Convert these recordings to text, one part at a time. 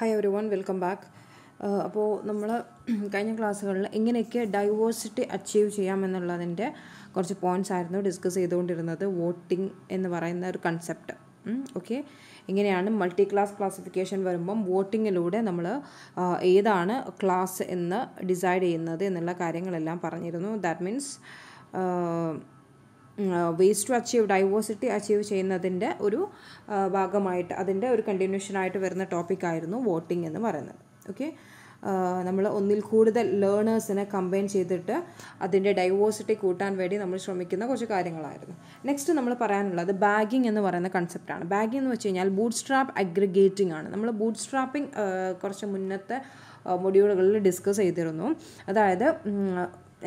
hi everyone welcome back അപ്പോൾ നമ്മൾ കഴിഞ്ഞ ക്ലാസ്സുകളിൽ എങ്ങനെയൊക്കെ ഡൈവേഴ്സിറ്റി അച്ചീവ് ചെയ്യാമെന്നുള്ളതിൻ്റെ കുറച്ച് പോയിൻറ്റ്സ് ആയിരുന്നു ഡിസ്കസ് ചെയ്തുകൊണ്ടിരുന്നത് വോട്ടിംഗ് എന്ന് പറയുന്ന ഒരു കൺസെപ്റ്റ് ഓക്കെ ഇങ്ങനെയാണ് മൾട്ടി ക്ലാസ് ക്ലാസിഫിക്കേഷൻ വരുമ്പം വോട്ടിങ്ങിലൂടെ നമ്മൾ ഏതാണ് ക്ലാസ് എന്ന് ഡിസൈഡ് ചെയ്യുന്നത് എന്നുള്ള കാര്യങ്ങളെല്ലാം പറഞ്ഞിരുന്നു that means waste to achieve diversity achieve ചെയ്യുന്നതിൻ്റെ ഒരു ഭാഗമായിട്ട് അതിൻ്റെ ഒരു കണ്ടിന്യൂഷനായിട്ട് വരുന്ന ടോപ്പിക്കായിരുന്നു വോട്ടിംഗ് എന്ന് പറയുന്നത് ഓക്കെ നമ്മൾ ഒന്നിൽ കൂടുതൽ ലേണേഴ്സിനെ കമ്പൈൻ ചെയ്തിട്ട് അതിൻ്റെ ഡൈവേഴ്സിറ്റി കൂട്ടാൻ വേണ്ടി നമ്മൾ ശ്രമിക്കുന്ന കുറച്ച് കാര്യങ്ങളായിരുന്നു നെക്സ്റ്റ് നമ്മൾ പറയാനുള്ളത് ബാഗിങ് എന്ന് പറയുന്ന കൺസെപ്റ്റാണ് ബാഗിങ് എന്ന് വെച്ച് കഴിഞ്ഞാൽ ബൂട്ട് സ്ട്രാപ്പ് അഗ്രിഗേറ്റിംഗ് ആണ് നമ്മൾ ബൂട്ട് സ്ട്രാപ്പിംഗ് കുറച്ച് മുന്നത്തെ മൊഡ്യൂളുകളിൽ ഡിസ്കസ് ചെയ്തിരുന്നു അതായത്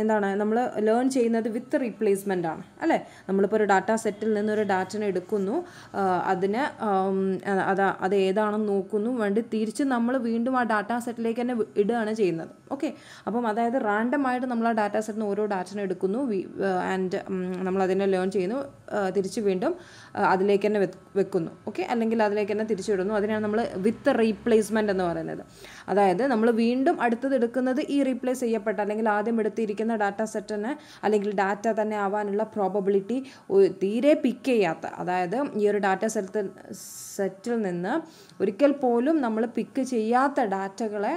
എന്താണ് നമ്മൾ ലേൺ ചെയ്യുന്നത് വിത്ത് റീപ്ലേസ്മെൻ്റ് ആണ് അല്ലേ നമ്മളിപ്പോൾ ഒരു ഡാറ്റ സെറ്റിൽ നിന്ന് ഒരു ഡാറ്റനെ എടുക്കുന്നു അതിന് അത് അത് ഏതാണെന്ന് നോക്കുന്നു വേണ്ടി തിരിച്ച് നമ്മൾ വീണ്ടും ആ ഡാറ്റ സെറ്റിലേക്ക് തന്നെ ഇടുകയാണ് ചെയ്യുന്നത് ഓക്കെ അപ്പം അതായത് റാൻഡമായിട്ട് നമ്മൾ ആ ഡാറ്റ നിന്ന് ഓരോ ഡാറ്റനെ എടുക്കുന്നു ആൻഡ് നമ്മൾ അതിനെ ലേൺ ചെയ്യുന്നു തിരിച്ച് വീണ്ടും അതിലേക്ക് തന്നെ വെക്കുന്നു ഓക്കെ അല്ലെങ്കിൽ അതിലേക്ക് തന്നെ തിരിച്ചിടുന്നു അതിനാണ് നമ്മൾ വിത്ത് റീപ്ലേസ്മെൻറ്റ് എന്ന് പറയുന്നത് അതായത് നമ്മൾ വീണ്ടും അടുത്തത് എടുക്കുന്നത് ഈ റീപ്ലേസ് ചെയ്യപ്പെട്ട അല്ലെങ്കിൽ ആദ്യം എടുത്തിരിക്കുന്ന ഡാറ്റ സെറ്റിന് അല്ലെങ്കിൽ ഡാറ്റ തന്നെ ആവാനുള്ള പ്രോബബിലിറ്റി തീരെ പിക്ക് ചെയ്യാത്ത അതായത് ഈ ഒരു ഡാറ്റ സെറ്റ് സെറ്റിൽ നിന്ന് ഒരിക്കൽ പോലും നമ്മൾ പിക്ക് ചെയ്യാത്ത ഡാറ്റകളെ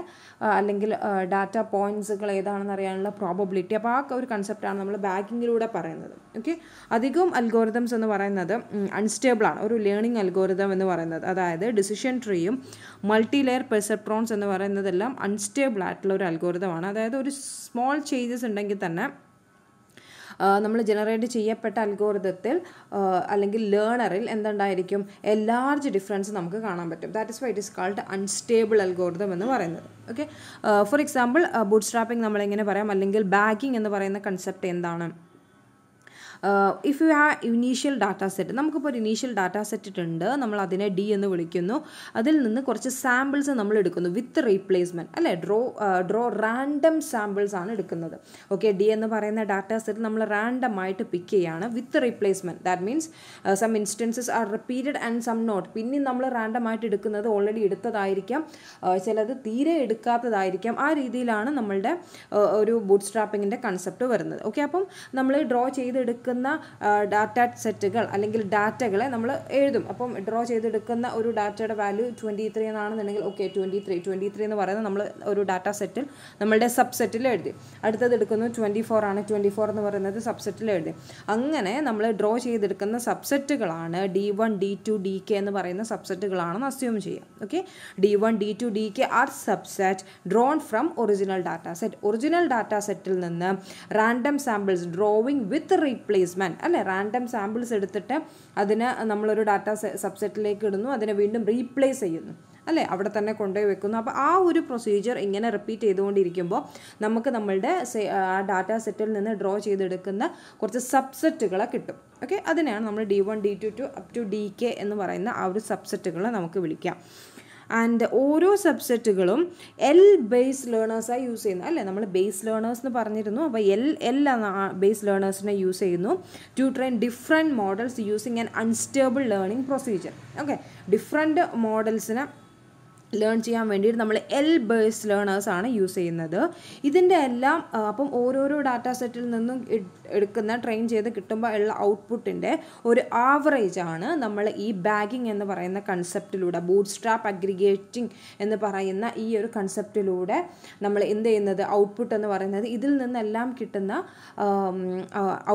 അല്ലെങ്കിൽ ഡാറ്റ പോയിൻസുകൾ ഏതാണെന്ന് അറിയാനുള്ള പ്രോബബിലിറ്റി അപ്പോൾ ആ ഒരു കൺസെപ്റ്റാണ് നമ്മൾ ബാങ്കിങ്ങിലൂടെ പറയുന്നത് ഓക്കെ അധികവും അൽഗോറിതംസ് എന്ന് പറയുന്നത് അൺസ്റ്റേബിളാണ് ഒരു ലേണിംഗ് അൽഗോരിതം എന്ന് പറയുന്നത് അതായത് ഡിസിഷൻ ട്രീയും മൾട്ടി ലെയർ പെർസെപ്ട്രോൺസ് എന്ന് പറയുന്നതെല്ലാം അൺസ്റ്റേബിൾ ആയിട്ടുള്ള ഒരു അൽഗോരിതമാണ് അതായത് ഒരു സ്മോൾ ചേഞ്ചസ് ഉണ്ടെങ്കിൽ തന്നെ നമ്മൾ ജനറേറ്റ് ചെയ്യപ്പെട്ട അൽഗോരിതത്തിൽ അല്ലെങ്കിൽ ലേണറിൽ എന്തുണ്ടായിരിക്കും എ ലാർജ് ഡിഫറൻസ് നമുക്ക് കാണാൻ പറ്റും that is why it is called unstable algorithm എന്ന് പറയുന്നത് okay for example bootstrapping നമ്മളെങ്ങനെ പറയാം അല്ലെങ്കിൽ ബാഗിങ് എന്ന് പറയുന്ന കൺസെപ്റ്റ് എന്താണ് if you have initial data set നമുക്കിപ്പോൾ ഒരു ഇനീഷ്യൽ ഡാറ്റാ സെറ്റ് ഉണ്ട് നമ്മൾ അതിനെ ഡി എന്ന് വിളിക്കുന്നു അതിൽ നിന്ന് കുറച്ച് സാമ്പിൾസ് നമ്മൾ എടുക്കുന്നു വിത്ത് റീപ്ലേസ്മെൻറ്റ് അല്ലേ ഡ്രോ ഡ്രോ റാൻഡം സാമ്പിൾസ് ആണ് എടുക്കുന്നത് ഓക്കെ ഡി എന്ന് പറയുന്ന ഡാറ്റാ സെറ്റ് നമ്മൾ റാൻഡമായിട്ട് പിക്ക് ചെയ്യുകയാണ് with replacement that means some instances are repeated and some not പിന്നെ നമ്മൾ റാൻഡമായിട്ട് എടുക്കുന്നത് ഓൾറെഡി എടുത്തതായിരിക്കാം uh, ചിലത് തീരെ എടുക്കാത്തതായിരിക്കാം ആ രീതിയിലാണ് നമ്മളുടെ uh, ഒരു ബൂട്ട് സ്ട്രാപ്പിങ്ങിൻ്റെ കൺസെപ്റ്റ് വരുന്നത് ഓക്കെ അപ്പം നമ്മൾ ഡ്രോ ചെയ്തെടുക്കുക എടുക്കുന്ന ഡാറ്റ സെറ്റുകൾ അല്ലെങ്കിൽ ഡാറ്റകളെ നമ്മൾ എഴുതും അപ്പം ഡ്രോ ചെയ്തെടുക്കുന്ന ഒരു ഡാറ്റയുടെ വാല്യൂ ട്വൻറ്റി ത്രീ എന്നാണെന്നുണ്ടെങ്കിൽ okay twenty three twenty three എന്ന് പറയുന്നത് നമ്മൾ ഒരു ഡാറ്റ സെറ്റിൽ നമ്മളുടെ സബ് സെറ്റിൽ എഴുതി അടുത്തത് എടുക്കുന്നത് ട്വൻറ്റി ഫോർ ആണ് ട്വൻറ്റി ഫോർ എന്ന് പറയുന്നത് സബ് സെറ്റിൽ എഴുതി അങ്ങനെ നമ്മൾ ഡ്രോ ചെയ്തെടുക്കുന്ന സബ്സെറ്റുകളാണ് D one D two D K എന്ന് പറയുന്ന സബ്സെറ്റുകളാണെന്ന് അസ്യൂം ചെയ്യാം okay D one D two D K are subset drawn from original data set original data സെറ്റിൽ നിന്ന് random samples drawing with replay placement അല്ലേ റാൻഡം സാമ്പിൾസ് എടുത്തിട്ട് അതിനെ നമ്മളൊരു ഡാറ്റ സബ്സെറ്റിലേക്ക് ഇടുന്നു അതിനെ വീണ്ടും റീപ്ലേസ് ചെയ്യുന്നു അല്ലേ അവിടെ തന്നെ കൊണ്ടുപോയി വെക്കുന്നു അപ്പോൾ ആ ഒരു പ്രൊസീജിയർ ഇങ്ങനെ റിപ്പീറ്റ് ചെയ്തുകൊണ്ടിരിക്കുമ്പോൾ നമുക്ക് നമ്മളുടെ ആ ഡാറ്റ സെറ്റിൽ നിന്ന് ഡ്രോ ചെയ്തെടുക്കുന്ന കുറച്ച് സബ്സെറ്റുകളെ കിട്ടും ഓക്കെ അതിനെയാണ് നമ്മൾ D one D two two up to D K എന്ന് പറയുന്ന ആ ഒരു സബ്സെറ്റുകളെ നമുക്ക് വിളിക്കാം ആൻഡ് ഓരോ സബ്സെറ്റുകളും എൽ ബേസ് ലേണേഴ്സായി യൂസ് ചെയ്യുന്നു അല്ലേ നമ്മൾ ബേസ് ലേണേഴ്സ് എന്ന് പറഞ്ഞിരുന്നു അപ്പോൾ എൽ എൽ ബേസ് ലേണേഴ്സിനെ യൂസ് ചെയ്യുന്നു to train different models using an unstable learning procedure okay different മോഡൽസിനെ ലേൺ ചെയ്യാൻ വേണ്ടിയിട്ട് നമ്മൾ എൽ ബേസ് ലേണേഴ്സാണ് യൂസ് ചെയ്യുന്നത് ഇതിൻ്റെ എല്ലാം അപ്പം ഓരോരോ ഡാറ്റ സെറ്റിൽ നിന്നും എടുക്കുന്ന ട്രെയിൻ ചെയ്ത് കിട്ടുമ്പോൾ ഉള്ള ഔട്ട്പുട്ടിൻ്റെ ഒരു ആവറേജ് ആണ് നമ്മൾ ഈ ബാഗിങ് എന്ന് പറയുന്ന കൺസെപ്റ്റിലൂടെ ബൂട്ട് സ്ട്രാപ്പ് അഗ്രിഗേറ്റിംഗ് എന്ന് പറയുന്ന ഈ ഒരു കൺസെപ്റ്റിലൂടെ നമ്മൾ എന്ത് ചെയ്യുന്നത് ഔട്ട്പുട്ട് എന്ന് പറയുന്നത് ഇതിൽ നിന്നെല്ലാം കിട്ടുന്ന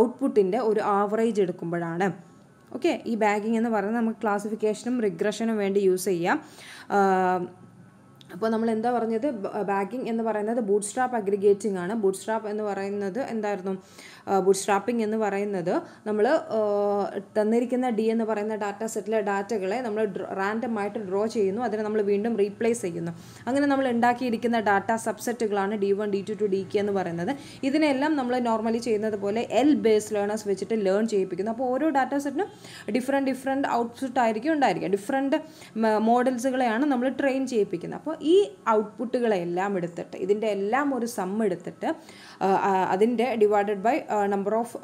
ഔട്ട്പുട്ടിൻ്റെ ഒരു ആവറേജ് എടുക്കുമ്പോഴാണ് ഓക്കെ ഈ ബാഗിങ് എന്ന് പറയുന്നത് നമുക്ക് ക്ലാസിഫിക്കേഷനും റിഗ്രഷനും വേണ്ടി യൂസ് ചെയ്യാം അപ്പോൾ നമ്മൾ എന്താ പറഞ്ഞത് ബാഗിങ് എന്ന് പറയുന്നത് ബൂട്ട് സ്ട്രാപ്പ് അഗ്രിഗേറ്റിംഗ് ആണ് ബൂട്ട് സ്ട്രാപ്പ് എന്ന് പറയുന്നത് എന്തായിരുന്നു ബൂട്ട് സ്ട്രാപ്പിംഗ് എന്ന് പറയുന്നത് നമ്മൾ തന്നിരിക്കുന്ന ഡി എന്ന് പറയുന്ന ഡാറ്റ സെറ്റിലെ ഡാറ്റകളെ നമ്മൾ റാൻഡം ആയിട്ട് ഡ്രോ ചെയ്യുന്നു അതിനെ നമ്മൾ വീണ്ടും റീപ്ലേസ് ചെയ്യുന്നു അങ്ങനെ നമ്മൾ ഉണ്ടാക്കിയിരിക്കുന്ന ഡാറ്റ സബ്സെറ്റുകളാണ് D one D two two D K എന്ന് പറയുന്നത് ഇതിനെല്ലാം നമ്മൾ നോർമലി ചെയ്യുന്നത് പോലെ എൽ ബേസ് ലേണേഴ്സ് വെച്ചിട്ട് ലേൺ ചെയ്യിപ്പിക്കുന്നു അപ്പോൾ ഓരോ ഡാറ്റ സെറ്റിനും ഡിഫറെൻറ്റ് ഡിഫറെൻറ്റ് ഔട്ട്പുട്ട് ആയിരിക്കും ഉണ്ടായിരിക്കുക ഡിഫറെൻറ്റ് മോഡൽസുകളെയാണ് നമ്മൾ ട്രെയിൻ ചെയ്യിപ്പിക്കുന്നത് അപ്പോൾ ഈ ഔട്ട്പുട്ടുകളെല്ലാം എടുത്തിട്ട് ഇതിൻ്റെ എല്ലാം ഒരു സം എടുത്തിട്ട് അതിൻ്റെ divided by number of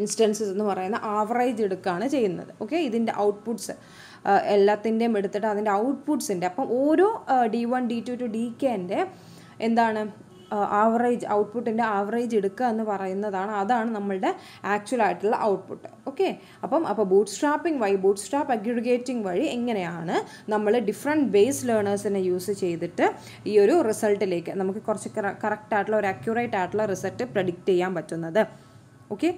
instances എന്ന് പറയുന്ന ആവറേജ് എടുക്കുകയാണ് ചെയ്യുന്നത് ഓക്കെ ഇതിൻ്റെ ഔട്ട്പുട്ട്സ് എല്ലാത്തിൻ്റെയും എടുത്തിട്ട് അതിൻ്റെ ഔട്ട്പുട്ട്സിൻ്റെ അപ്പം ഓരോ D one D two two D കെൻ്റെ എന്താണ് ആവറേജ് ഔട്ട്പുട്ടിൻ്റെ ആവറേജ് എടുക്കുക എന്ന് പറയുന്നതാണ് അതാണ് നമ്മളുടെ ആക്ച്വൽ ആയിട്ടുള്ള ഔട്ട്പുട്ട് ഓക്കെ അപ്പം അപ്പോൾ ബൂട്ട് സ്ട്രാപ്പിംഗ് വഴി ബൂട്ട് സ്ട്രാപ്പ് അഗ്രിഗേറ്റിംഗ് വഴി എങ്ങനെയാണ് നമ്മൾ ഡിഫറെൻറ്റ് ബേസ് ലേണേഴ്സിനെ യൂസ് ചെയ്തിട്ട് ഈ ഒരു റിസൾട്ടിലേക്ക് നമുക്ക് കുറച്ച് കറക്റ്റ് ആയിട്ടുള്ള ഒരു അക്യൂറേറ്റ് ആയിട്ടുള്ള റിസൾട്ട് പ്രഡിക്റ്റ് ചെയ്യാൻ പറ്റുന്നത് ഓക്കെ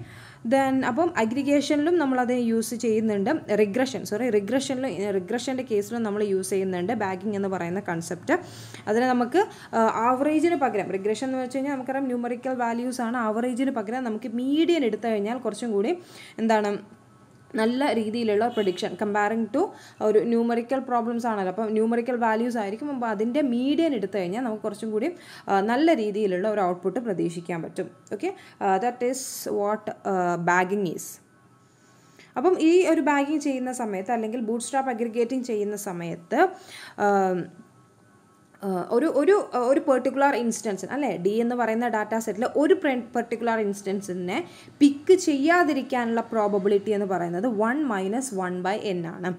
ദെൻ അപ്പം അഗ്രിഗേഷനിലും നമ്മളത് യൂസ് ചെയ്യുന്നുണ്ട് റിഗ്രഷൻ സോറി റിഗ്രഷനിലും റിഗ്രഷൻ്റെ കേസിലും നമ്മൾ യൂസ് ചെയ്യുന്നുണ്ട് ബാഗിങ് എന്ന് പറയുന്ന കൺസെപ്റ്റ് അതിന് നമുക്ക് ആവറേജിന് പകരം റിഗ്രഷൻ എന്ന് വെച്ച് കഴിഞ്ഞാൽ നമുക്കറിയാം ന്യൂമറിക്കൽ വാല്യൂസ് ആണ് ആവറേജിന് പകരം നമുക്ക് മീഡിയൻ എടുത്തു കഴിഞ്ഞാൽ കുറച്ചും കൂടി എന്താണ് നല്ല രീതിയിലുള്ള പ്രൊഡിക്ഷൻ കമ്പാരിങ് ടു ഒരു ന്യൂമറിക്കൽ പ്രോബ്ലംസ് ആണല്ലോ അപ്പം ന്യൂമറിക്കൽ വാല്യൂസ് ആയിരിക്കും അപ്പോൾ അതിൻ്റെ മീഡിയൻ എടുത്തു കഴിഞ്ഞാൽ നമുക്ക് കുറച്ചും കൂടി നല്ല രീതിയിലുള്ള ഒരു ഔട്ട്പുട്ട് പ്രതീക്ഷിക്കാൻ പറ്റും okay that is what bagging is അപ്പം ഈ ഒരു ബാഗിങ് ചെയ്യുന്ന സമയത്ത് അല്ലെങ്കിൽ ബൂട്ട് സ്റ്റാപ്പ് അഗ്രിഗേറ്റിംഗ് ചെയ്യുന്ന സമയത്ത് ഒരു ഒരു ഒരു പെർട്ടിക്കുലർ ഇൻസ്റ്റൻസിന് അല്ലേ ഡി എന്ന് പറയുന്ന ഡാറ്റാ സെറ്റിൽ ഒരു പെർട്ടിക്കുലർ ഇൻസ്റ്റൻസിനെ പിക്ക് ചെയ്യാതിരിക്കാനുള്ള പ്രോബബിലിറ്റി എന്ന് പറയുന്നത് one minus one by N ആണ്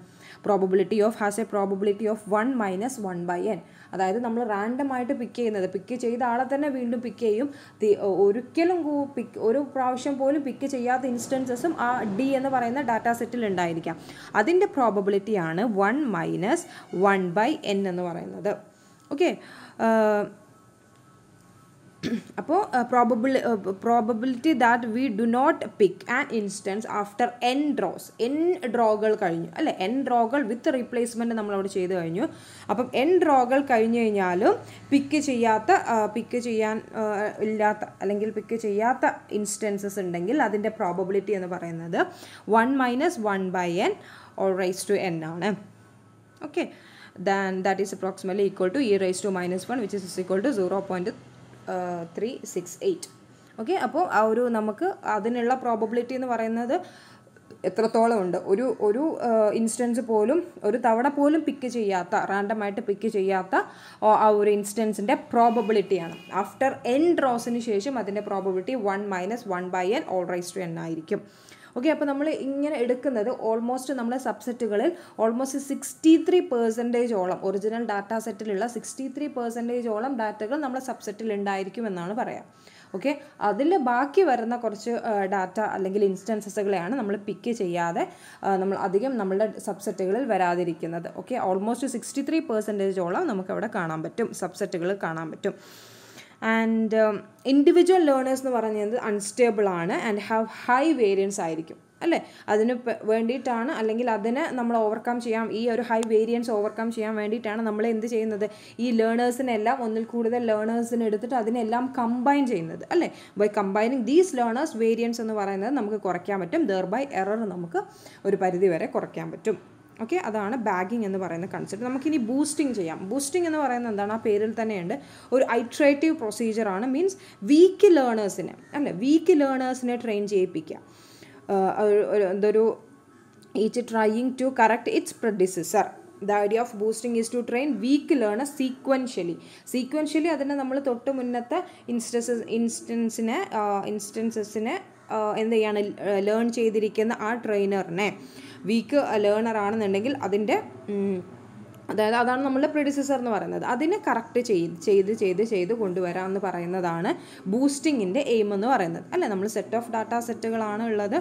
probability of has a probability of one minus one by N അതായത് നമ്മൾ റാൻഡമായിട്ട് പിക്ക് ചെയ്യുന്നത് പിക്ക് ചെയ്ത ആളെ തന്നെ വീണ്ടും പിക്ക് ചെയ്യും ഒരിക്കലും പിക്ക് ഒരു പ്രാവശ്യം പോലും പിക്ക് ചെയ്യാത്ത ഇൻസ്റ്റൻസസും ആ ഡി എന്ന് പറയുന്ന ഡാറ്റാ സെറ്റിൽ ഉണ്ടായിരിക്കാം അതിൻ്റെ പ്രോബബിലിറ്റിയാണ് one minus one by N എന്ന് പറയുന്നത് ഓക്കെ അപ്പോൾ probably probability that we do not pick an instance after N draws N ഡ്രോകൾ കഴിഞ്ഞു അല്ലെ എൻ ഡ്രോകൾ വിത്ത് റീപ്ലേസ്മെൻറ്റ് നമ്മളവിടെ ചെയ്ത് കഴിഞ്ഞു അപ്പം എൻ ഡ്രോകൾ കഴിഞ്ഞു കഴിഞ്ഞാലും പിക്ക് ചെയ്യാത്ത പിക്ക് uh, ചെയ്യാൻ uh, ഇല്ലാത്ത അല്ലെങ്കിൽ പിക്ക് ചെയ്യാത്ത ഇൻസ്റ്റൻസസ് ഉണ്ടെങ്കിൽ അതിൻ്റെ പ്രോബബിലിറ്റി എന്ന് പറയുന്നത് one minus one by N all raise to N ആണ് okay then that is approximately equal to e raised to minus 1 which is, equal to 0 0.368 okay അപ്പോൾ ആ ഒരു നമുക്ക് അതിനുള്ള പ്രോബബിലിറ്റി എന്ന് പറയുന്നത് എത്രത്തോളം ഉണ്ട് ഒരു ഒരു ഇൻസ്റ്റൻസ് uh, പോലും ഒരു തവണ പോലും പിക്ക് ചെയ്യാത്ത റാൻഡമായിട്ട് പിക്ക് ചെയ്യാത്ത ആ ഒരു ഇൻസ്റ്റൻസിൻ്റെ പ്രോബബിലിറ്റിയാണ് ആഫ്റ്റർ എൻ ഡ്രോസിന് ശേഷം അതിൻ്റെ probability one minus one by N all raise to N ആയിരിക്കും ഓക്കെ അപ്പോൾ നമ്മൾ ഇങ്ങനെ എടുക്കുന്നത് ഓൾമോസ്റ്റ് നമ്മളെ സബ്സെറ്റുകളിൽ ഓൾമോസ്റ്റ് സിക്സ്റ്റി ത്രീ ഓളം ഒറിജിനൽ ഡാറ്റാ സെറ്റിലുള്ള സിക്സ്റ്റി ത്രീ ഓളം ഡാറ്റകൾ നമ്മളെ സബ്സെറ്റിൽ ഉണ്ടായിരിക്കും എന്നാണ് പറയാം ഓക്കെ അതിൽ ബാക്കി വരുന്ന കുറച്ച് ഡാറ്റ അല്ലെങ്കിൽ ഇൻസ്റ്റൻസസുകളെയാണ് നമ്മൾ പിക്ക് ചെയ്യാതെ നമ്മൾ അധികം നമ്മളുടെ സബ്സെറ്റുകളിൽ വരാതിരിക്കുന്നത് ഓക്കെ ഓൾമോസ്റ്റ് സിക്സ്റ്റി ത്രീ പെർസെൻറ്റേജോളം നമുക്കവിടെ കാണാൻ പറ്റും സബ്സെറ്റുകൾ കാണാൻ പറ്റും ആൻഡ് ഇൻഡിവിജ്വൽ ലേണേഴ്സ് എന്ന് പറഞ്ഞത് അൺസ്റ്റേബിൾ ആണ് ആൻഡ് ഹാവ് ഹൈ വേരിയൻസ് ആയിരിക്കും അല്ലേ അതിന് വേണ്ടിയിട്ടാണ് അല്ലെങ്കിൽ അതിനെ നമ്മൾ ഓവർകം ചെയ്യാൻ ഈ ഒരു ഹൈ വേരിയൻസ് ഓവർകം ചെയ്യാൻ വേണ്ടിയിട്ടാണ് നമ്മൾ എന്ത് ചെയ്യുന്നത് ഈ ലേണേഴ്സിനെല്ലാം ഒന്നിൽ കൂടുതൽ ലേണേഴ്സിനെ എടുത്തിട്ട് അതിനെല്ലാം കമ്പൈൻ ചെയ്യുന്നത് അല്ലേ by combining these learners variance എന്ന് പറയുന്നത് നമുക്ക് കുറയ്ക്കാൻ പറ്റും ദർ ബൈ എറർ നമുക്ക് ഒരു പരിധി വരെ കുറയ്ക്കാൻ പറ്റും ഓക്കെ അതാണ് ബാഗിങ് എന്ന് പറയുന്ന കൺസെപ്റ്റ് നമുക്കിനി ബൂസ്റ്റിംഗ് ചെയ്യാം ബൂസ്റ്റിംഗ് എന്ന് പറയുന്നത് എന്താണ് ആ പേരിൽ തന്നെയുണ്ട് ഒരു ഐട്രേറ്റീവ് പ്രൊസീജിയറാണ് മീൻസ് വീക്ക് ലേണേഴ്സിനെ അല്ല വീക്ക് ലേണേഴ്സിനെ ട്രെയിൻ ചെയ്യിപ്പിക്കുക എന്തൊരു each trying to correct its predecessor the idea of boosting is to train weak learners sequentially sequentially അതിനെ നമ്മൾ തൊട്ട് മുന്നത്തെ ഇൻസ്റ്റൻസസ് ഇൻസ്റ്റൻസിനെ ഇൻസ്റ്റൻസസിനെ എന്ത് ചെയ്യാണ് ലേൺ ചെയ്തിരിക്കുന്ന ആ ട്രെയിനറിനെ വീക്ക് ലേണർ ആണെന്നുണ്ടെങ്കിൽ അതിൻ്റെ അതായത് അതാണ് നമ്മളുടെ പ്രിഡിസിസർ എന്ന് പറയുന്നത് അതിനെ കറക്റ്റ് ചെയ്ത് ചെയ്ത് ചെയ്ത് ചെയ്ത് കൊണ്ടുവരാം എന്ന് പറയുന്നതാണ് ബൂസ്റ്റിങ്ങിൻ്റെ എയിം എന്ന് പറയുന്നത് അല്ലേ നമ്മൾ സെറ്റ് ഓഫ് ഡാറ്റാ സെറ്റുകളാണ് ഉള്ളത്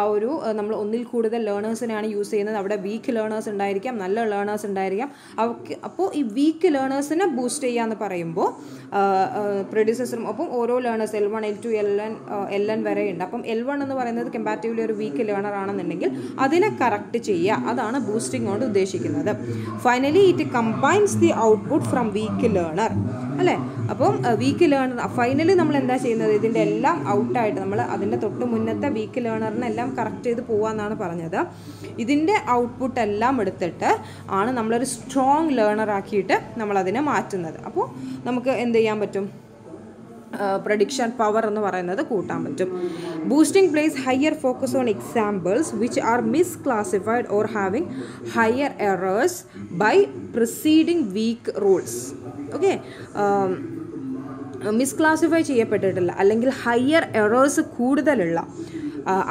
ആ ഒരു നമ്മൾ ഒന്നിൽ കൂടുതൽ ലേണേഴ്സിനെയാണ് യൂസ് ചെയ്യുന്നത് അവിടെ വീക്ക് ലേണേഴ്സ് ഉണ്ടായിരിക്കാം നല്ല ലേണേഴ്സ് ഉണ്ടായിരിക്കാം അവർക്ക് അപ്പോൾ ഈ വീക്ക് ലേണേഴ്സിനെ ബൂസ്റ്റ് ചെയ്യുക എന്ന് പറയുമ്പോൾ പ്രൊഡ്യൂസേഴ്സും അപ്പം ഓരോ learners L one L two L N L N വരെ ഉണ്ട് അപ്പം എൽ വൺ എന്ന് പറയുന്നത് കമ്പാരിറ്റീവ്ലി ഒരു വീക്ക് ലേണർ ആണെന്നുണ്ടെങ്കിൽ അതിനെ കറക്റ്റ് ചെയ്യുക അതാണ് ബൂസ്റ്റിംഗ് കൊണ്ട് ഉദ്ദേശിക്കുന്നത് finally it combines the output from weak learner അല്ലേ അപ്പം വീക്ക് ലേണർ ഫൈനലി നമ്മൾ എന്താ ചെയ്യുന്നത് ഇതിൻ്റെ എല്ലാം ഔട്ടായിട്ട് നമ്മൾ അതിൻ്റെ തൊട്ട് മുന്നത്തെ വീക്ക് ലേണറിനെല്ലാം കറക്റ്റ് ചെയ്ത് പോകാമെന്നാണ് പറഞ്ഞത് ഇതിൻ്റെ ഔട്ട്പുട്ട് എല്ലാം എടുത്തിട്ട് ആണ് നമ്മളൊരു സ്ട്രോങ് ലേണറാക്കിയിട്ട് ആക്കിയിട്ട് നമ്മളതിനെ മാറ്റുന്നത് അപ്പോൾ നമുക്ക് എന്ത് ചെയ്യാൻ പറ്റും പ്രഡിക്ഷൻ പവർ എന്ന് പറയുന്നത് കൂട്ടാൻ പറ്റും boosting place higher focus on examples which are misclassified or having higher errors by preceding weak rules okay misclassify ചെയ്യപ്പെട്ടിട്ടില്ല അല്ലെങ്കിൽ ഹയർ എറേഴ്സ് കൂടുതലുള്ള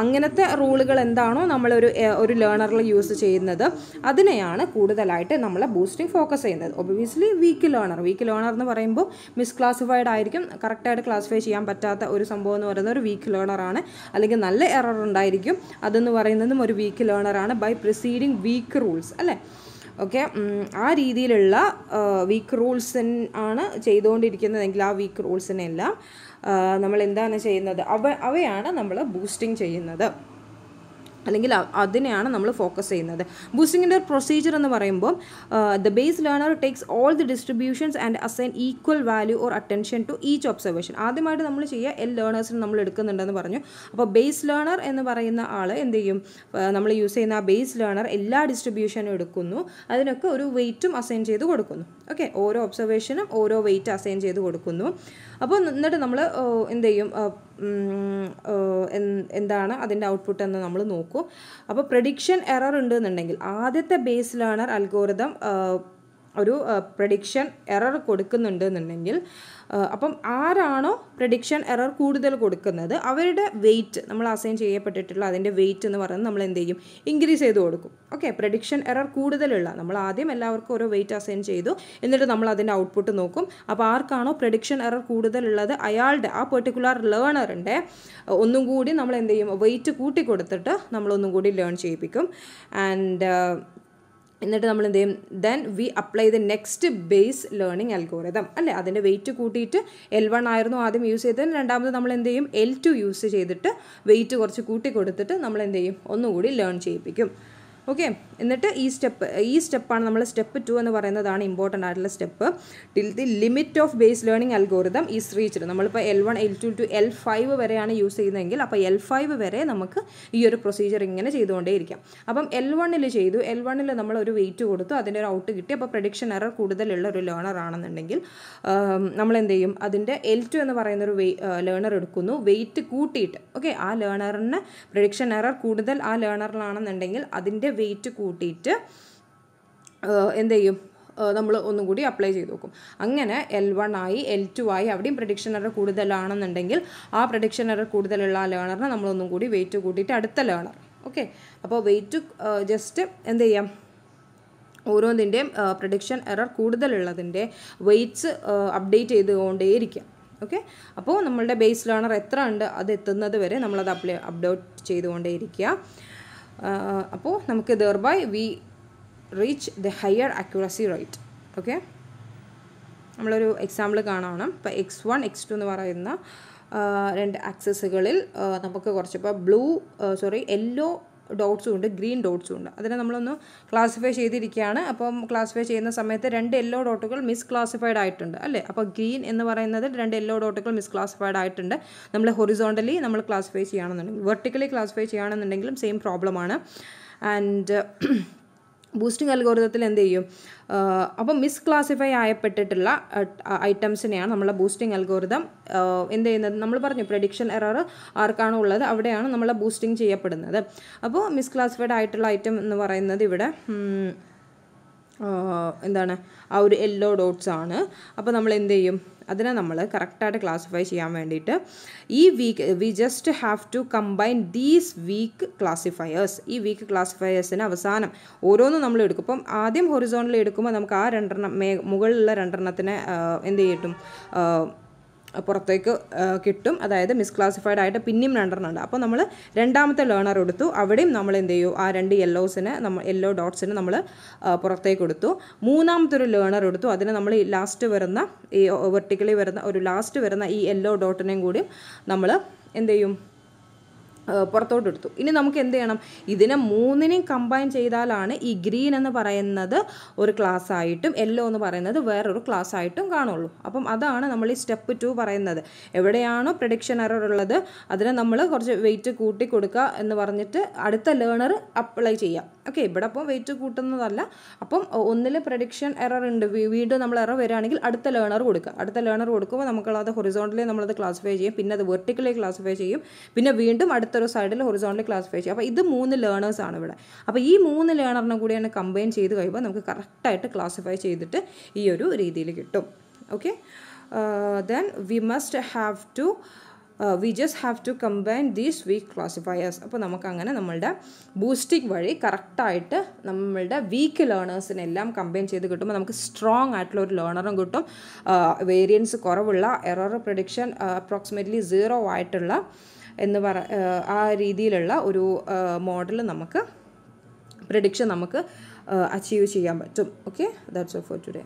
അങ്ങനത്തെ റൂളുകൾ എന്താണോ നമ്മളൊരു ഒരു ലേണറിൽ യൂസ് ചെയ്യുന്നത് അതിനെയാണ് കൂടുതലായിട്ട് നമ്മൾ ബൂസ്റ്റിംഗ് ഫോക്കസ് ചെയ്യുന്നത് obviously weak learner weak learner എന്ന് പറയുമ്പോൾ മിസ് ക്ലാസിഫൈഡ് ആയിരിക്കും കറക്റ്റായിട്ട് ക്ലാസിഫൈ ചെയ്യാൻ പറ്റാത്ത ഒരു സംഭവം എന്ന് പറയുന്നത് ഒരു വീക്ക് ലേണറാണ് അല്ലെങ്കിൽ നല്ല എറർ ഉണ്ടായിരിക്കും അതെന്ന് പറയുന്നതും ഒരു വീക്ക് ലേണറാണ് ബൈ പ്രിസീഡിങ് വീക്ക് റൂൾസ് അല്ലേ ഓക്കെ ആ രീതിയിലുള്ള വീക്ക് റൂൾസിൻ ആണ് ചെയ്തുകൊണ്ടിരിക്കുന്നതെങ്കിൽ ആ വീക്ക് റൂൾസിനെല്ലാം നമ്മൾ എന്താണ് ചെയ്യുന്നത് അവ അവയാണ് നമ്മൾ ബൂസ്റ്റിംഗ് ചെയ്യുന്നത് അല്ലെങ്കിൽ അതിനെയാണ് നമ്മൾ ഫോക്കസ് ചെയ്യുന്നത് ബൂസ്റ്റിങ്ങിൻ്റെ പ്രൊസീജിയർ എന്ന് പറയുമ്പോൾ the base learner takes all the distributions and assign equal value or attention to each observation ആദ്യമായിട്ട് നമ്മൾ ചെയ്യുക എൽ ലേണേഴ്സിന് നമ്മൾ എടുക്കുന്നുണ്ടെന്ന് പറഞ്ഞു അപ്പോൾ ബേസ് ലേണർ എന്ന് പറയുന്ന ആൾ എന്ത് ചെയ്യും നമ്മൾ യൂസ് ചെയ്യുന്ന ആ ബേസ് ലേണർ എല്ലാ ഡിസ്ട്രിബ്യൂഷനും എടുക്കുന്നു അതിനൊക്കെ ഒരു വെയിറ്റും അസൈൻ ചെയ്ത് കൊടുക്കുന്നു ഓക്കെ ഓരോ ഒബ്സർവേഷനും ഓരോ വെയിറ്റ് അസൈൻ ചെയ്ത് കൊടുക്കുന്നു അപ്പോൾ എന്നിട്ട് നമ്മൾ എന്ത് ചെയ്യും എന്താണ് അതിൻ്റെ ഔട്ട്പുട്ട് എന്ന് നമ്മൾ നോക്കും അപ്പോൾ പ്രഡിക്ഷൻ എറർ ഉണ്ടെന്നുണ്ടെങ്കിൽ ആദ്യത്തെ ബേസ് ലേണർ അൽഗോരിതം ഒരു പ്രഡിക്ഷൻ എറർ എന്നുണ്ടെങ്കിൽ അപ്പം ആരാണോ പ്രഡിക്ഷൻ എറർ കൂടുതൽ കൊടുക്കുന്നത് അവരുടെ വെയിറ്റ് നമ്മൾ അസൈൻ ചെയ്യപ്പെട്ടിട്ടുള്ള അതിൻ്റെ വെയിറ്റ് എന്ന് പറയുന്നത് നമ്മൾ എന്ത് ചെയ്യും ഇൻക്രീസ് ചെയ്ത് കൊടുക്കും ഓക്കെ പ്രഡിക്ഷൻ എറർ കൂടുതലുള്ള നമ്മൾ ആദ്യം എല്ലാവർക്കും ഓരോ വെയിറ്റ് അസൈൻ ചെയ്തു എന്നിട്ട് നമ്മൾ അതിൻ്റെ ഔട്ട്പുട്ട് നോക്കും അപ്പോൾ ആർക്കാണോ പ്രഡിക്ഷൻ എറർ കൂടുതലുള്ളത് അയാളുടെ ആ പെർട്ടിക്കുലർ ലേണറിൻ്റെ ഒന്നും കൂടി നമ്മൾ എന്ത് ചെയ്യും വെയിറ്റ് കൂട്ടി കൊടുത്തിട്ട് നമ്മളൊന്നും കൂടി ലേൺ ചെയ്യിപ്പിക്കും ആൻഡ് എന്നിട്ട് നമ്മൾ എന്ത് ചെയ്യും then we apply the next base learning algorithm അല്ലേ അതിൻ്റെ വെയിറ്റ് കൂട്ടിയിട്ട് എൽ വൺ ആയിരുന്നു ആദ്യം യൂസ് ചെയ്തത് രണ്ടാമത് നമ്മൾ എന്ത് ചെയ്യും എൽ ടു യൂസ് ചെയ്തിട്ട് വെയിറ്റ് കുറച്ച് കൂട്ടി കൊടുത്തിട്ട് നമ്മൾ എന്ത് ചെയ്യും ഒന്നുകൂടി ലേൺ ചെയ്യിപ്പിക്കും ഓക്കെ എന്നിട്ട് ഈ സ്റ്റെപ്പ് ഈ സ്റ്റെപ്പാണ് നമ്മൾ സ്റ്റെപ്പ് ടു എന്ന് പറയുന്നതാണ് ഇമ്പോർട്ടൻ്റ് ആയിട്ടുള്ള step till the limit of base learning algorithm is reached നമ്മളിപ്പോൾ L one L two two L five വരെയാണ് യൂസ് ചെയ്യുന്നതെങ്കിൽ അപ്പോൾ എൽ ഫൈവ് വരെ നമുക്ക് ഈ ഒരു പ്രൊസീജിയർ ഇങ്ങനെ ചെയ്തുകൊണ്ടേയിരിക്കാം അപ്പം എൽ വണ്ണിൽ ചെയ്തു എൽ വണ്ണിൽ നമ്മൾ ഒരു വെയിറ്റ് കൊടുത്തു അതിൻ്റെ ഒരു ഔട്ട് കിട്ടി അപ്പോൾ പ്രഡിക്ഷൻ എറർ കൂടുതലുള്ള ഒരു ലേണർ ആണെന്നുണ്ടെങ്കിൽ നമ്മൾ എന്ത് ചെയ്യും അതിൻ്റെ എൽ ടു എന്ന് പറയുന്ന ഒരു ലേണർ എടുക്കുന്നു വെയിറ്റ് കൂട്ടിയിട്ട് ഓക്കെ ആ ലേണറിന് പ്രഡിക്ഷൻ എറർ കൂടുതൽ ആ ലേണറിലാണെന്നുണ്ടെങ്കിൽ അതിൻ്റെ വെയിറ്റ് കൂട്ടിയിട്ട് എന്ത് ചെയ്യും നമ്മൾ ഒന്നും കൂടി അപ്ലൈ ചെയ്ത് നോക്കും അങ്ങനെ എൽ വൺ ആയി എൽ ടു ആയി അവിടെയും പ്രഡിക്ഷൻ എറർ കൂടുതലാണെന്നുണ്ടെങ്കിൽ ആ പ്രഡിക്ഷൻ എറർ കൂടുതലുള്ള ആ ലേണറിനെ നമ്മളൊന്നും കൂടി വെയിറ്റ് കൂട്ടിയിട്ട് അടുത്ത ലേണർ ഓക്കെ അപ്പോൾ വെയിറ്റ് ജസ്റ്റ് എന്ത് ചെയ്യാം ഓരോന്നിൻ്റെയും പ്രഡിക്ഷൻ എറർ കൂടുതലുള്ളതിൻ്റെ വെയിറ്റ്സ് അപ്ഡേറ്റ് ചെയ്തുകൊണ്ടേയിരിക്കാം ഓക്കെ അപ്പോൾ നമ്മളുടെ ബേസ് ലേണർ എത്ര ഉണ്ട് അത് എത്തുന്നത് വരെ നമ്മളത് അപ്ലൈ അപ്ഡേറ്റ് ചെയ്തുകൊണ്ടേയിരിക്കുക അപ്പോൾ നമുക്ക് thereby we reach the higher accuracy rate okay നമ്മളൊരു എക്സാമ്പിൾ കാണണം ഇപ്പം എക്സ് വൺ എക്സ് ടു എന്ന് പറയുന്ന രണ്ട് ആക്സസുകളിൽ നമുക്ക് കുറച്ച് ഇപ്പോൾ ബ്ലൂ സോറി യെല്ലോ ഡോട്ട്സും ഉണ്ട് ഗ്രീൻ ഡോട്ട്സും ഉണ്ട് അതിനെ നമ്മളൊന്ന് ക്ലാസിഫൈ ചെയ്തിരിക്കുകയാണ് അപ്പം ക്ലാസിഫൈ ചെയ്യുന്ന സമയത്ത് രണ്ട് യെല്ലോ ഡോട്ടുകൾ മിസ് ക്ലാസിഫൈഡ് ആയിട്ടുണ്ട് അല്ലേ അപ്പോൾ ഗ്രീൻ എന്ന് പറയുന്നത് രണ്ട് യെല്ലോ ഡോട്ടുകൾ മിസ് ക്ലാസിഫൈഡ് ആയിട്ടുണ്ട് നമ്മൾ ഹൊറിസോണ്ടലി നമ്മൾ ക്ലാസിഫൈ ചെയ്യുകയാണെന്നുണ്ടെങ്കിൽ വെർട്ടിക്കലി ക്ലാസിഫൈ ചെയ്യുകയാണെന്നുണ്ടെങ്കിലും സെയിം പ്രോബ്ലമാണ് ആൻഡ് ബൂസ്റ്റിംഗ് അൽഗോരിതത്തിൽ എന്ത് ചെയ്യും അപ്പം മിസ് ക്ലാസിഫൈ ആയപ്പെട്ടിട്ടുള്ള ഐറ്റംസിനെയാണ് നമ്മളെ ബൂസ്റ്റിംഗ് അൽഗോരിതം എന്ത് ചെയ്യുന്നത് നമ്മൾ പറഞ്ഞു പ്രഡിക്ഷൻ എറർ ആർക്കാണോ ഉള്ളത് അവിടെയാണ് നമ്മളെ ബൂസ്റ്റിംഗ് ചെയ്യപ്പെടുന്നത് അപ്പോൾ മിസ് ക്ലാസിഫൈഡ് ആയിട്ടുള്ള ഐറ്റം എന്ന് പറയുന്നത് ഇവിടെ എന്താണ് ആ ഒരു യെല്ലോ ഡോട്ട്സ് ആണ് അപ്പോൾ നമ്മൾ എന്ത് ചെയ്യും അതിനെ നമ്മൾ കറക്റ്റായിട്ട് ക്ലാസിഫൈ ചെയ്യാൻ വേണ്ടിയിട്ട് ഈ weak we just have to combine these weak classifiers ഈ വീക്ക് ക്ലാസിഫയേഴ്സിന് അവസാനം ഓരോന്നും നമ്മൾ എടുക്കും ഇപ്പം ആദ്യം ഹൊറിസോണിൽ എടുക്കുമ്പോൾ നമുക്ക് ആ രണ്ടെണ്ണം മേ മുകളിലുള്ള രണ്ടെണ്ണത്തിനെ എന്ത് ചെയ്യട്ടും പുറത്തേക്ക് കിട്ടും അതായത് മിസ്ക്ലാസിഫൈഡ് ആയിട്ട് പിന്നെയും രണ്ടെണ്ണം അപ്പോൾ നമ്മൾ രണ്ടാമത്തെ ലേണർ എടുത്തു അവിടെയും നമ്മൾ എന്ത് ചെയ്യും ആ രണ്ട് യെല്ലോസിനെ നമ്മൾ യെല്ലോ ഡോട്ട്സിന് നമ്മൾ പുറത്തേക്ക് കൊടുത്തു മൂന്നാമത്തെ ഒരു ലേണർ എടുത്തു അതിന് നമ്മൾ ഈ ലാസ്റ്റ് വരുന്ന ഈ വെർട്ടിക്കലി വരുന്ന ഒരു ലാസ്റ്റ് വരുന്ന ഈ യെല്ലോ ഡോട്ടിനെയും കൂടി നമ്മൾ എന്ത് ചെയ്യും പുറത്തോട്ട് എടുത്തു ഇനി നമുക്ക് എന്ത് ചെയ്യണം ഇതിനെ മൂന്നിനെയും കമ്പൈൻ ചെയ്താലാണ് ഈ ഗ്രീൻ എന്ന് പറയുന്നത് ഒരു ക്ലാസ് ആയിട്ടും യെല്ലോ എന്ന് പറയുന്നത് വേറൊരു ക്ലാസ് ആയിട്ടും കാണുള്ളൂ അപ്പം അതാണ് നമ്മൾ ഈ സ്റ്റെപ്പ് ടു പറയുന്നത് എവിടെയാണോ പ്രഡിക്ഷൻ എറർ ഉള്ളത് അതിനെ നമ്മൾ കുറച്ച് വെയിറ്റ് കൂട്ടി കൊടുക്കുക എന്ന് പറഞ്ഞിട്ട് അടുത്ത ലേണർ അപ്ലൈ ചെയ്യാം ഓക്കെ ഇവിടെ അപ്പോൾ വെയിറ്റ് കൂട്ടുന്നതല്ല അപ്പം ഒന്നിൽ പ്രഡിക്ഷൻ എറർ ഉണ്ട് വീണ്ടും നമ്മൾ എറർ വരികയാണെങ്കിൽ അടുത്ത ലേണർ കൊടുക്കുക അടുത്ത ലേണർ കൊടുക്കുമ്പോൾ നമുക്കുള്ളത് ഹൊറിസോണ്ടലി നമ്മളത് ക്ലാസിഫൈ ചെയ്യും പിന്നെ അത് വെർട്ടിക്കലി ക്ലാസിഫൈ ചെയ്യും പിന്നെ വീണ്ടും അടുത്തൊരു സൈഡിൽ ഹൊറിസോണ്ടലി ക്ലാസിഫൈ ചെയ്യും അപ്പോൾ ഇത് മൂന്ന് ലേണേഴ്സ് ആണ് ഇവിടെ അപ്പോൾ ഈ മൂന്ന് ലേണറിനെ കൂടിയാണ് കമ്പൈൻ ചെയ്ത് കഴിയുമ്പോൾ നമുക്ക് കറക്റ്റായിട്ട് ക്ലാസിഫൈ ചെയ്തിട്ട് ഈ ഒരു രീതിയിൽ കിട്ടും okay then we must have to we just have to combine these weak classifiers അപ്പോൾ നമുക്കങ്ങനെ നമ്മളുടെ ബൂസ്റ്റിക് വഴി കറക്റ്റായിട്ട് നമ്മളുടെ വീക്ക് ലേണേഴ്സിനെല്ലാം കമ്പൈൻ ചെയ്ത് കിട്ടുമ്പോൾ നമുക്ക് സ്ട്രോങ് ആയിട്ടുള്ള ഒരു ലേണറും കിട്ടും വേരിയൻസ് uh, കുറവുള്ള എറർ പ്രൊഡിക്ഷൻ അപ്രോക്സിമേറ്റ്ലി സീറോ ആയിട്ടുള്ള എന്ന് പറ uh, ആ രീതിയിലുള്ള ഒരു മോഡൽ uh, നമുക്ക് പ്രഡിക്ഷൻ നമുക്ക് അച്ചീവ് ചെയ്യാൻ പറ്റും okay that's of for today